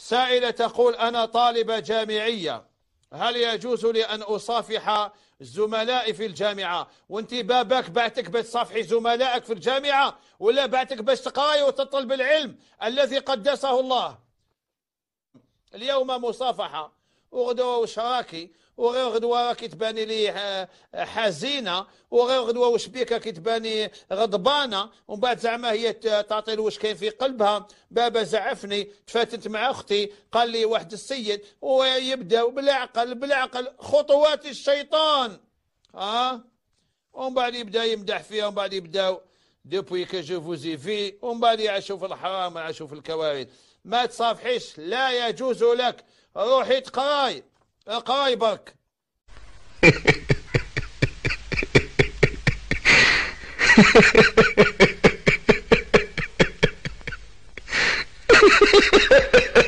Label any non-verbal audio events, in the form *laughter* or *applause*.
سائلة تقول أنا طالبة جامعية هل يجوز لي أن أصافح زملائي في الجامعة وانت بابك بعتك باش زملائك في الجامعة ولا بعتك باش تقراي وتطلب العلم الذي قدسه الله اليوم مصافحة وغدوة واش راكي وغير غدوة راكي تباني لي آه، حزينة وغير غدوة واش بيك راكي تباني غضبانة ومن بعد زعما هي تعطي واش كاين في قلبها بابا زعفني تفاتت مع أختي قال لي واحد السيد ويبدأ بالعقل بالعقل خطوات الشيطان ها آه؟ ومن بعد يبدا يمدح فيها ومن بعد يبداو دوبوي كجوفوزي في ومن بعد يعيشوا في الحرام يعيشوا في الكوارث ما تصافحيش لا يجوز لك روحي تقراي اقراي برك *laughs*